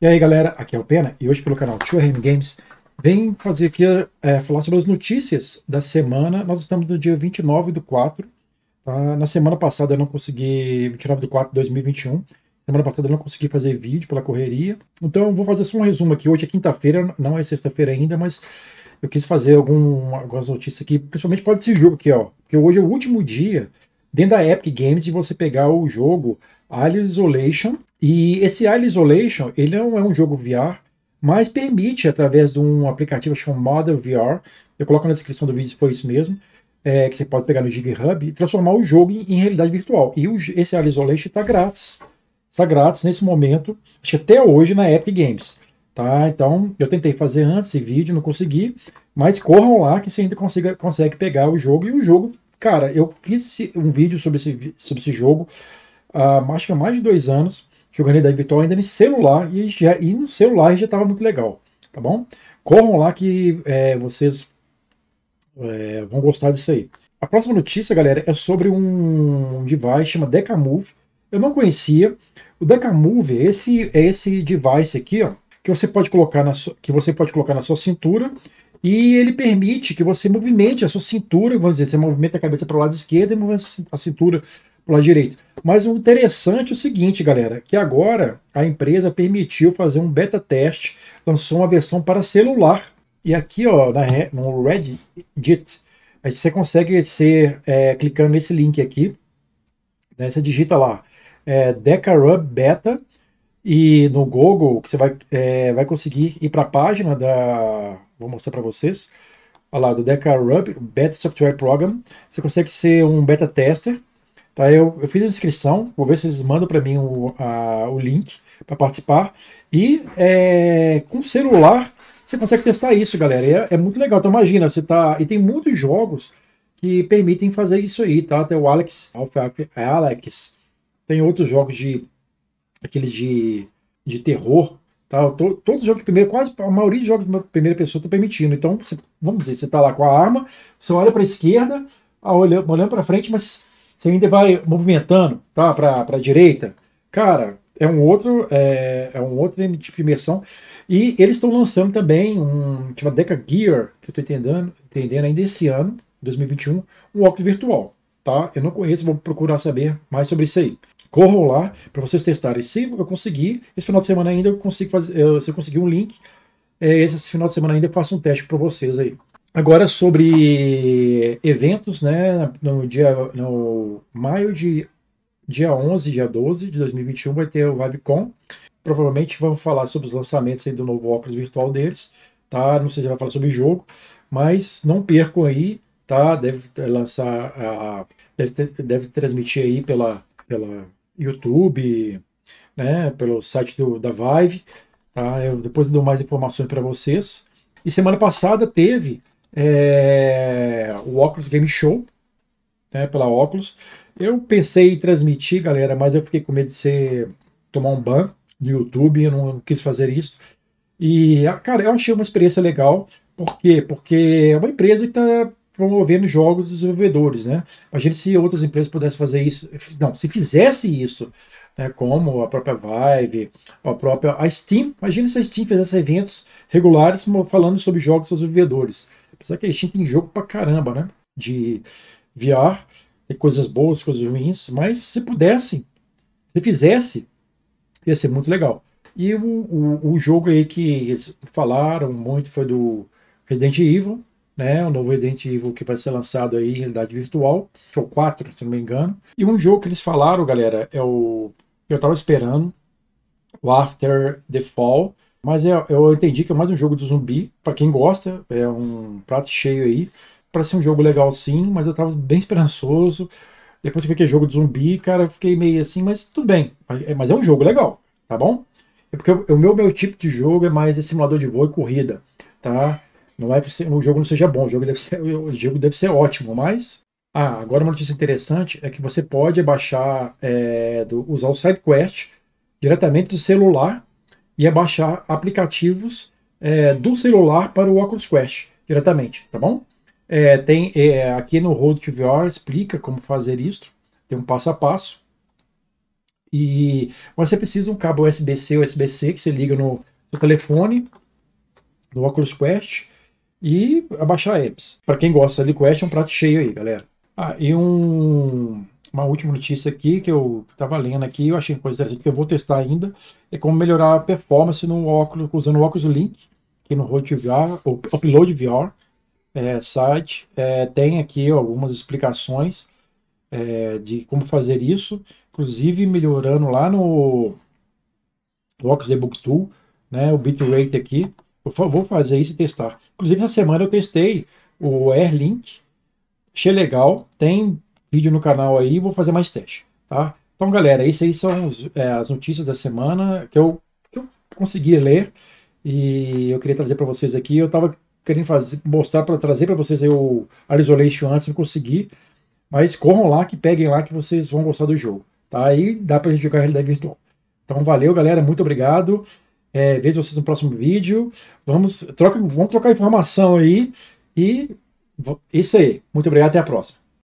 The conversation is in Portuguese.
E aí galera, aqui é o Pena e hoje pelo canal Tio Ham Games vem fazer aqui é, falar sobre as notícias da semana. Nós estamos no dia 29 do 4. Tá? Na semana passada eu não consegui, 29 do 4 de 2021. Semana passada eu não consegui fazer vídeo pela correria. Então eu vou fazer só um resumo aqui. Hoje é quinta-feira, não é sexta-feira ainda, mas eu quis fazer algum, algumas notícias aqui, principalmente pode esse jogo aqui, ó. Porque hoje é o último dia dentro da Epic Games de você pegar o jogo Alien Isolation e esse Isle Isolation, ele não é, é um jogo VR, mas permite, através de um aplicativo chamado VR, eu coloco na descrição do vídeo depois isso mesmo, é, que você pode pegar no GitHub e transformar o jogo em, em realidade virtual. E o, esse Isle Isolation está grátis. Está grátis nesse momento, acho que até hoje na Epic Games. Tá? Então, eu tentei fazer antes esse vídeo, não consegui, mas corram lá que você ainda consiga, consegue pegar o jogo. E o jogo, cara, eu fiz um vídeo sobre esse, sobre esse jogo, uh, acho que há mais de dois anos, jogando da Virtual ainda no celular, e, já, e no celular já estava muito legal, tá bom? Corram lá que é, vocês é, vão gostar disso aí. A próxima notícia, galera, é sobre um device chamado Decamove. Eu não conhecia. O Decamove é esse, é esse device aqui, ó, que você pode colocar na sua, que você pode colocar na sua cintura e ele permite que você movimente a sua cintura, vamos dizer, você movimenta a cabeça para o lado esquerdo e movimenta a cintura para lado direito. Mas o interessante é o seguinte, galera, que agora a empresa permitiu fazer um beta teste, lançou uma versão para celular. E aqui, ó, na, no Reddit, você consegue ser é, clicando nesse link aqui. Né, você digita lá é, Decarub Beta e no Google que você vai, é, vai conseguir ir para a página da. Vou mostrar para vocês. Olha lá, do Decarub Beta Software Program. Você consegue ser um beta tester Tá? Eu, eu fiz a inscrição, vou ver se eles mandam para mim o, a, o link para participar. E é, com celular você consegue testar isso, galera. É, é, muito legal. Então imagina, você tá. E tem muitos jogos que permitem fazer isso aí, tá? Tem o Alex, é Alex. Tem outros jogos de. aqueles de, de terror. Tá? Tô, todos os jogos de primeira, quase a maioria dos jogos de primeira pessoa estão permitindo. Então, vamos dizer, você tá lá com a arma, você olha para a esquerda, olhando, olhando para frente, mas você ainda vai movimentando tá, para a direita, cara, é um outro é, é, um outro tipo de imersão. E eles estão lançando também um chama Deca Gear, que eu estou entendendo, entendendo ainda esse ano, 2021, um óculos virtual. Tá? Eu não conheço, vou procurar saber mais sobre isso aí. Corram lá para vocês testarem. Se eu conseguir, esse final de semana ainda eu consigo fazer. Eu, se eu conseguir um link, é, esse final de semana ainda eu faço um teste para vocês aí. Agora sobre eventos, né? No dia no maio de dia 11, dia 12 de 2021 vai ter o ViveCon. Provavelmente vamos falar sobre os lançamentos do novo óculos virtual deles, tá? Não sei se vai falar sobre jogo, mas não percam aí, tá? Deve lançar a deve, deve transmitir aí pela pela YouTube, né, pelo site do, da Vive, tá? Eu depois dou mais informações para vocês. E semana passada teve é, o Oculus Game Show, né, pela Oculus. Eu pensei em transmitir, galera, mas eu fiquei com medo de ser tomar um ban no YouTube, eu não quis fazer isso. E, ah, cara, eu achei uma experiência legal. Por quê? Porque é uma empresa que está promovendo jogos dos desenvolvedores, né? Imagina se outras empresas pudessem fazer isso. Não, se fizesse isso, né, como a própria Vive, a própria a Steam. Imagina se a Steam fizesse eventos regulares falando sobre jogos dos desenvolvedores. Apesar que a Steam tem jogo pra caramba, né? De VR, tem coisas boas, coisas ruins, mas se pudesse, se fizesse, ia ser muito legal. E o, o, o jogo aí que falaram muito foi do Resident Evil, né? O novo Resident Evil que vai ser lançado aí em realidade virtual, show 4, se não me engano. E um jogo que eles falaram, galera, é o eu tava esperando, o After the Fall, mas é, eu entendi que é mais um jogo de zumbi, para quem gosta, é um prato cheio aí. Para ser um jogo legal sim, mas eu tava bem esperançoso. Depois que eu fiquei jogo de zumbi, cara, eu fiquei meio assim, mas tudo bem. Mas é, é um jogo legal, tá bom? É porque o meu, meu tipo de jogo é mais simulador de voo e corrida, tá? Não é que o jogo não seja bom, o jogo deve ser, o jogo deve ser ótimo, mas. Ah, agora uma notícia interessante é que você pode baixar, é, do, usar o SideQuest diretamente do celular ia é baixar aplicativos é, do celular para o Oculus Quest diretamente, tá bom? É, tem é, aqui no Road to VR explica como fazer isso, tem um passo a passo. E você precisa um cabo USB-C USB-C que você liga no seu telefone, no Oculus Quest e abaixar apps. Para quem gosta de Quest, é um prato cheio aí, galera. Ah, e um uma última notícia aqui que eu estava lendo aqui, eu achei uma coisa interessante que eu vou testar ainda, é como melhorar a performance no óculos, usando o óculos Link, aqui no Road VR, ou Upload VR é, site. É, tem aqui algumas explicações é, de como fazer isso, inclusive melhorando lá no, no Oculus Ebook Tool, né, o bitrate aqui. Eu vou fazer isso e testar. Inclusive, essa semana eu testei o Air Link, achei legal, tem vídeo no canal aí e vou fazer mais teste, tá? Então, galera, isso aí são os, é, as notícias da semana que eu, que eu consegui ler e eu queria trazer para vocês aqui. Eu estava querendo fazer, mostrar para trazer para vocês o Isolation antes, não consegui, mas corram lá, que peguem lá, que vocês vão gostar do jogo, tá? Aí dá para gente jogar realidade virtual. Então, valeu, galera, muito obrigado. É, vejo vocês no próximo vídeo. Vamos, troca, vamos trocar informação aí. E isso aí. Muito obrigado, até a próxima.